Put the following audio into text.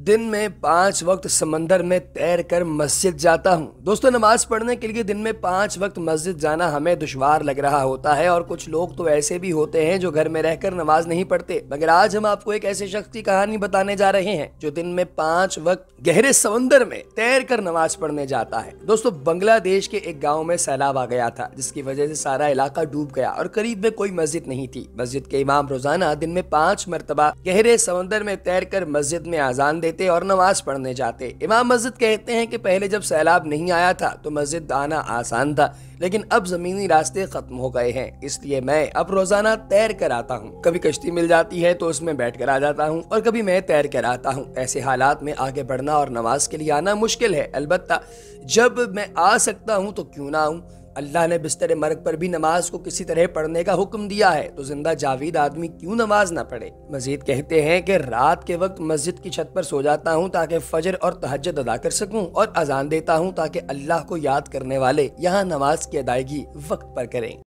दिन में पांच वक्त समंदर में तैर कर मस्जिद जाता हूँ दोस्तों नमाज पढ़ने के लिए दिन में पांच वक्त मस्जिद जाना हमें दुशवार लग रहा होता है और कुछ लोग तो ऐसे भी होते हैं जो घर में रहकर नमाज नहीं पढ़ते मगर आज हम आपको एक ऐसे शख्स की कहानी बताने जा रहे हैं जो दिन में पांच वक्त गहरे समंदर में तैर कर नमाज पढ़ने जाता है दोस्तों बांग्लादेश के एक गाँव में सैलाब आ गया था जिसकी वजह से सारा इलाका डूब गया और करीब में कोई मस्जिद नहीं थी मस्जिद के इमाम रोजाना दिन में पांच मरतबा गहरे समंदर में तैर कर मस्जिद में आजान देते और नमाज पढ़ने जाते इमाम मस्जिद कहते हैं कि पहले जब सैलाब नहीं आया था तो मस्जिद आना आसान था लेकिन अब ज़मीनी रास्ते ख़त्म हो गए हैं इसलिए मैं अब रोज़ाना तैर कर आता हूँ कभी कश्ती मिल जाती है तो उसमें बैठ कर आ जाता हूँ और कभी मैं तैर कर आता हूँ ऐसे हालात में आगे बढ़ना और नमाज के लिए आना मुश्किल है अलबत् जब मैं आ सकता हूँ तो क्यों ना आऊँ अल्लाह ने बिस्तर मर्ग पर भी नमाज को किसी तरह पढ़ने का हुक्म दिया है तो जिंदा जावेद आदमी क्यों नमाज ना पढ़े मजीद कहते हैं कि रात के वक्त मस्जिद की छत पर सो जाता हूँ ताकि फजर और तहजद अदा कर सकूँ और अजान देता हूँ ताकि अल्लाह को याद करने वाले यहाँ नमाज की अदायगी वक्त पर करें